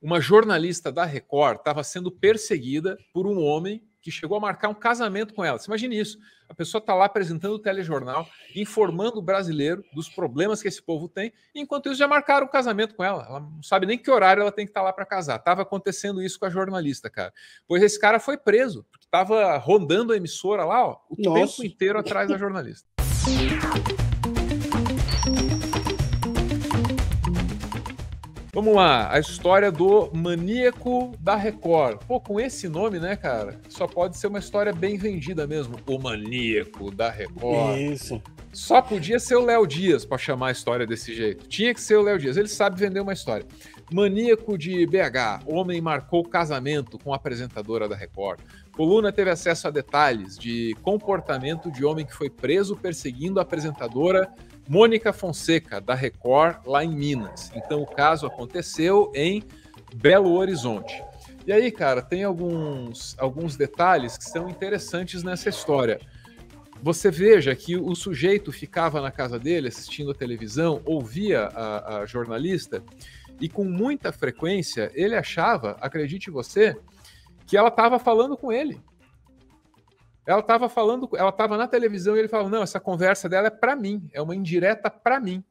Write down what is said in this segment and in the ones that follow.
uma jornalista da Record estava sendo perseguida por um homem que chegou a marcar um casamento com ela. Você imagina isso? A pessoa está lá apresentando o telejornal, informando o brasileiro dos problemas que esse povo tem, enquanto isso já marcaram o casamento com ela. Ela não sabe nem que horário ela tem que estar tá lá para casar. Tava acontecendo isso com a jornalista, cara. Pois esse cara foi preso, porque estava rondando a emissora lá ó, o Nossa. tempo inteiro atrás da jornalista. Vamos lá, a história do maníaco da Record. Pô, com esse nome, né, cara? Só pode ser uma história bem vendida mesmo. O maníaco da Record. Isso. Só podia ser o Léo Dias para chamar a história desse jeito. Tinha que ser o Léo Dias. Ele sabe vender uma história. Maníaco de BH. Homem marcou casamento com a apresentadora da Record. Coluna teve acesso a detalhes de comportamento de homem que foi preso perseguindo a apresentadora Mônica Fonseca, da Record, lá em Minas. Então o caso aconteceu em Belo Horizonte. E aí, cara, tem alguns, alguns detalhes que são interessantes nessa história. Você veja que o sujeito ficava na casa dele assistindo a televisão, ouvia a, a jornalista, e com muita frequência ele achava, acredite você, que ela estava falando com ele. Ela estava falando, ela estava na televisão e ele falou: não, essa conversa dela é para mim, é uma indireta para mim.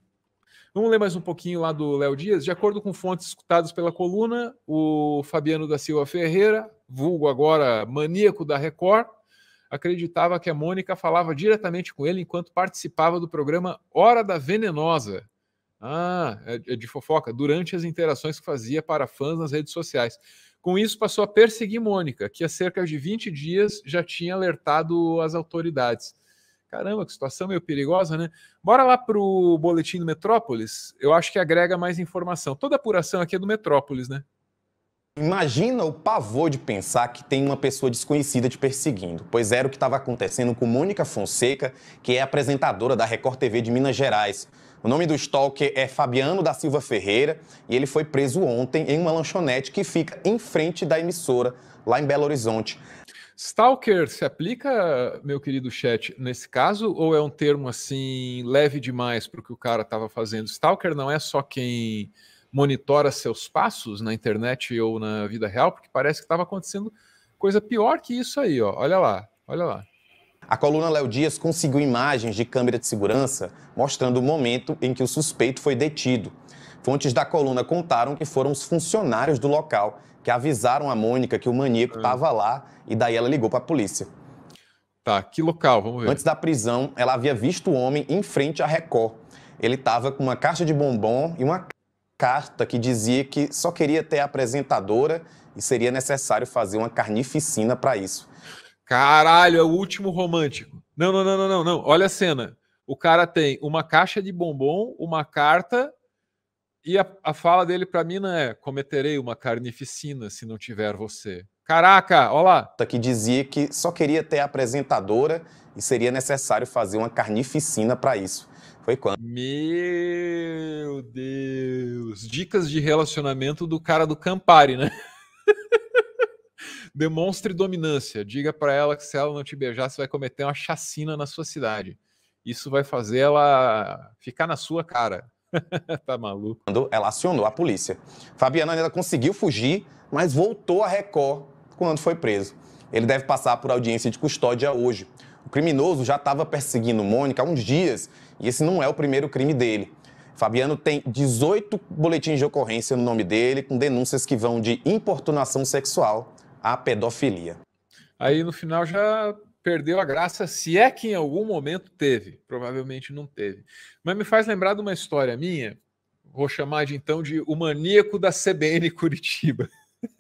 Vamos ler mais um pouquinho lá do Léo Dias. De acordo com fontes escutadas pela coluna, o Fabiano da Silva Ferreira, vulgo agora maníaco da Record, acreditava que a Mônica falava diretamente com ele enquanto participava do programa Hora da Venenosa. Ah, é, é de fofoca, durante as interações que fazia para fãs nas redes sociais. Com isso, passou a perseguir Mônica, que há cerca de 20 dias já tinha alertado as autoridades. Caramba, que situação meio perigosa, né? Bora lá para o boletim do Metrópolis, eu acho que agrega mais informação. Toda apuração aqui é do Metrópolis, né? Imagina o pavor de pensar que tem uma pessoa desconhecida te perseguindo, pois era o que estava acontecendo com Mônica Fonseca, que é apresentadora da Record TV de Minas Gerais. O nome do stalker é Fabiano da Silva Ferreira e ele foi preso ontem em uma lanchonete que fica em frente da emissora, lá em Belo Horizonte. Stalker se aplica, meu querido chat, nesse caso, ou é um termo assim leve demais para o que o cara estava fazendo? Stalker não é só quem monitora seus passos na internet ou na vida real, porque parece que estava acontecendo coisa pior que isso aí, ó. Olha lá, olha lá a coluna Léo Dias conseguiu imagens de câmera de segurança mostrando o momento em que o suspeito foi detido. Fontes da coluna contaram que foram os funcionários do local que avisaram a Mônica que o maníaco estava hum. lá e daí ela ligou para a polícia. Tá, que local? Vamos ver. Antes da prisão, ela havia visto o homem em frente à Record. Ele estava com uma caixa de bombom e uma carta que dizia que só queria ter a apresentadora e seria necessário fazer uma carnificina para isso. Caralho, é o último romântico. Não, não, não, não, não, não. Olha a cena. O cara tem uma caixa de bombom, uma carta e a, a fala dele para mim não é: cometerei uma carnificina se não tiver você. Caraca, olá. Que dizia que só queria ter apresentadora e seria necessário fazer uma carnificina para isso. Foi quando? Meu Deus! Dicas de relacionamento do cara do Campari, né? Demonstre dominância. Diga para ela que se ela não te beijar, você vai cometer uma chacina na sua cidade. Isso vai fazer ela ficar na sua cara. tá maluco. Ela acionou a polícia. Fabiano ainda conseguiu fugir, mas voltou a Record quando foi preso. Ele deve passar por audiência de custódia hoje. O criminoso já estava perseguindo Mônica há uns dias e esse não é o primeiro crime dele. Fabiano tem 18 boletins de ocorrência no nome dele, com denúncias que vão de importunação sexual à pedofilia. Aí no final já perdeu a graça, se é que em algum momento teve, provavelmente não teve. Mas me faz lembrar de uma história minha, vou chamar de então de o maníaco da CBN Curitiba.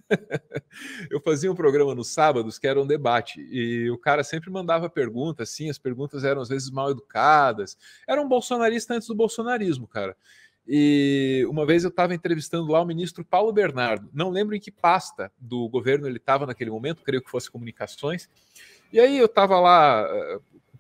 Eu fazia um programa nos sábados que era um debate e o cara sempre mandava perguntas, assim, as perguntas eram às vezes mal educadas. Era um bolsonarista antes do bolsonarismo, cara. E uma vez eu estava entrevistando lá o ministro Paulo Bernardo, não lembro em que pasta do governo ele estava naquele momento, creio que fosse comunicações. E aí eu estava lá eh,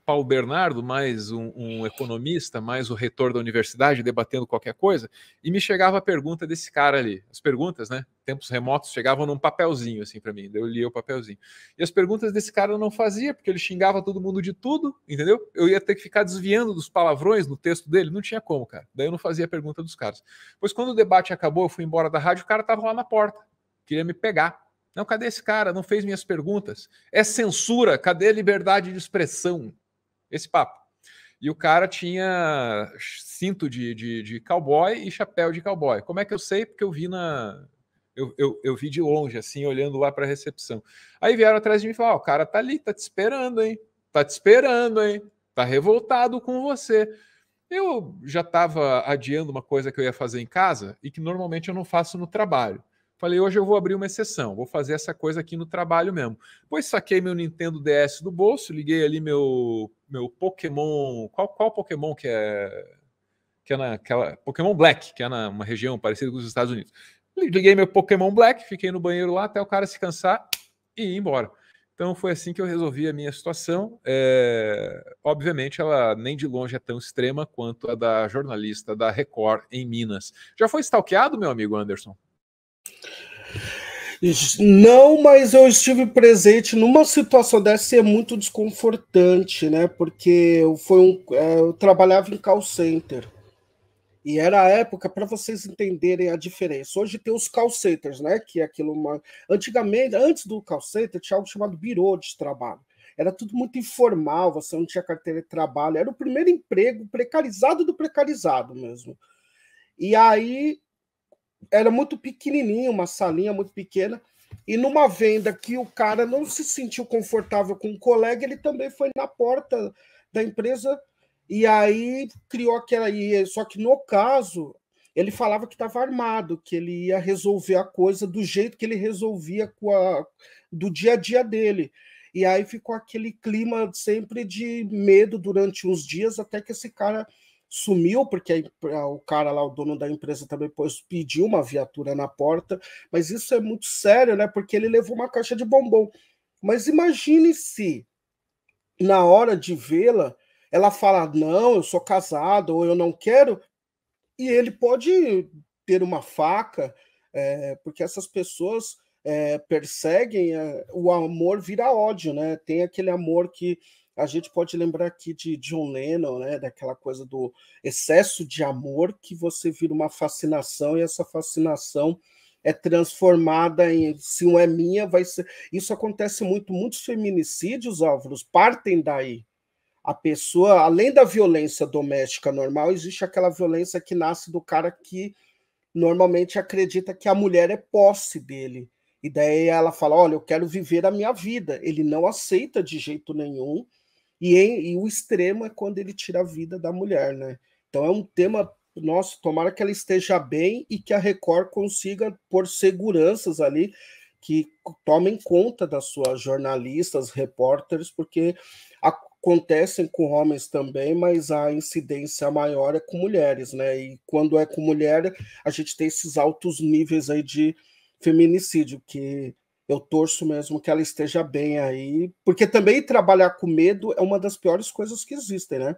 Paulo Bernardo, mais um, um, economista, mais o reitor da universidade, debatendo qualquer coisa, e me chegava a pergunta desse cara ali. As perguntas, né? Tempos remotos chegavam num papelzinho, assim, para mim. Eu lia o papelzinho. E as perguntas desse cara eu não fazia, porque ele xingava todo mundo de tudo, entendeu? Eu ia ter que ficar desviando dos palavrões no texto dele, não tinha como, cara. Daí eu não fazia a pergunta dos caras. Pois quando o debate acabou, eu fui embora da rádio, o cara tava lá na porta, queria me pegar. Não, cadê esse cara? Não fez minhas perguntas. É censura? Cadê a liberdade de expressão? Esse papo. E o cara tinha cinto de, de, de, cowboy e chapéu de cowboy. Como é que eu sei? Porque eu vi na. Eu, eu, eu vi de longe, assim, olhando lá para a recepção. Aí vieram atrás de mim e falaram: oh, o cara tá ali, tá te esperando, hein? Tá te esperando, hein? Tá revoltado com você. Eu já estava adiando uma coisa que eu ia fazer em casa e que normalmente eu não faço no trabalho. Falei, hoje eu vou abrir uma exceção, vou fazer essa coisa aqui no trabalho mesmo. Pois saquei meu Nintendo DS do bolso, liguei ali meu meu Pokémon. Qual, qual Pokémon que é. Que é naquela. Pokémon Black, que é numa região parecida com os Estados Unidos. Liguei meu Pokémon Black, fiquei no banheiro lá até o cara se cansar e ir embora. Então foi assim que eu resolvi a minha situação. É... Obviamente, ela nem de longe é tão extrema quanto a da jornalista da Record em Minas. Já foi stalkeado, meu amigo Anderson? Não, mas eu estive presente numa situação dessa e é muito desconfortante, né? Porque eu, foi um, é, eu trabalhava em call center. E era a época para vocês entenderem a diferença. Hoje tem os call centers, né? Que é aquilo uma... Antigamente, antes do call center, tinha algo chamado birô de trabalho. Era tudo muito informal, você não tinha carteira de trabalho. Era o primeiro emprego precarizado do precarizado mesmo. E aí era muito pequenininho, uma salinha muito pequena. E numa venda que o cara não se sentiu confortável com o colega, ele também foi na porta da empresa e aí criou aquela. Só que no caso, ele falava que estava armado, que ele ia resolver a coisa do jeito que ele resolvia com a, do dia a dia dele. E aí ficou aquele clima sempre de medo durante uns dias, até que esse cara sumiu, porque a, o cara lá, o dono da empresa também pôs, pediu uma viatura na porta, mas isso é muito sério, né? Porque ele levou uma caixa de bombom. Mas imagine se, na hora de vê-la, ela fala, não, eu sou casado, ou eu não quero, e ele pode ter uma faca, é, porque essas pessoas é, perseguem, é, o amor vira ódio, né? Tem aquele amor que a gente pode lembrar aqui de John Lennon, né, daquela coisa do excesso de amor que você vira uma fascinação e essa fascinação é transformada em se não é minha, vai ser. Isso acontece muito, muitos feminicídios, Álvaros, partem daí. A pessoa, além da violência doméstica normal, existe aquela violência que nasce do cara que normalmente acredita que a mulher é posse dele. E daí ela fala: Olha, eu quero viver a minha vida. Ele não aceita de jeito nenhum e, em, e o extremo é quando ele tira a vida da mulher, né? Então é um tema nosso, tomara que ela esteja bem e que a Record consiga pôr seguranças ali que tomem conta das suas jornalistas, repórteres, porque acontecem com homens também, mas a incidência maior é com mulheres, né? E quando é com mulher, a gente tem esses altos níveis aí de feminicídio, que eu torço mesmo que ela esteja bem aí, porque também trabalhar com medo é uma das piores coisas que existem, né?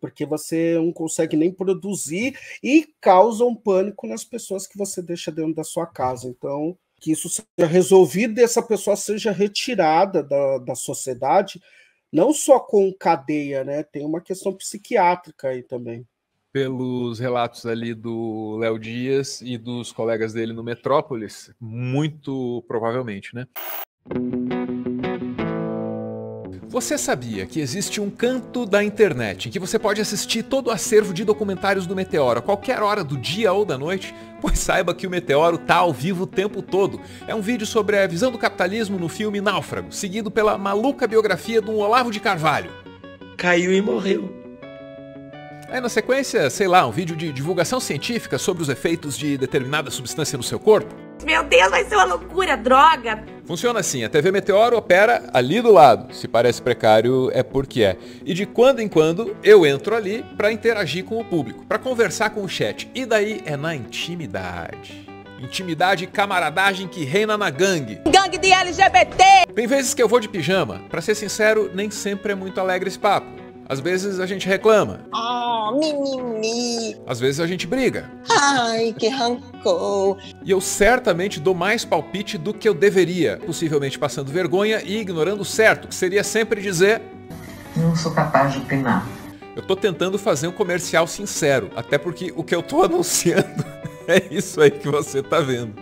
Porque você não consegue nem produzir e causa um pânico nas pessoas que você deixa dentro da sua casa. Então, que isso seja resolvido e essa pessoa seja retirada da, da sociedade, não só com cadeia, né? Tem uma questão psiquiátrica aí também pelos relatos ali do Léo Dias e dos colegas dele no Metrópolis, muito provavelmente, né? Você sabia que existe um canto da internet em que você pode assistir todo o acervo de documentários do Meteoro a qualquer hora do dia ou da noite? Pois saiba que o Meteoro tá ao vivo o tempo todo. É um vídeo sobre a visão do capitalismo no filme Náufrago, seguido pela maluca biografia de um Olavo de Carvalho. Caiu e morreu. Aí é, na sequência, sei lá, um vídeo de divulgação científica sobre os efeitos de determinada substância no seu corpo. Meu Deus, vai ser uma loucura, droga! Funciona assim, a TV Meteoro opera ali do lado. Se parece precário, é porque é. E de quando em quando eu entro ali para interagir com o público, para conversar com o chat. E daí é na intimidade. Intimidade e camaradagem que reina na gangue. Gangue de LGBT! Tem vezes que eu vou de pijama. Para ser sincero, nem sempre é muito alegre esse papo. Às vezes a gente reclama. oh, ah, mimimi. Às vezes a gente briga. Ai, que rancor. E eu certamente dou mais palpite do que eu deveria, possivelmente passando vergonha e ignorando o certo, que seria sempre dizer: Não sou capaz de opinar. Eu tô tentando fazer um comercial sincero, até porque o que eu tô anunciando é isso aí que você tá vendo.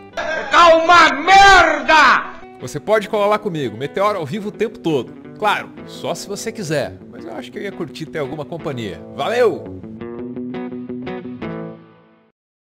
Calma é merda! Você pode colar lá comigo, Meteoro ao vivo o tempo todo. Claro, só se você quiser eu acho que eu ia curtir ter alguma companhia. Valeu!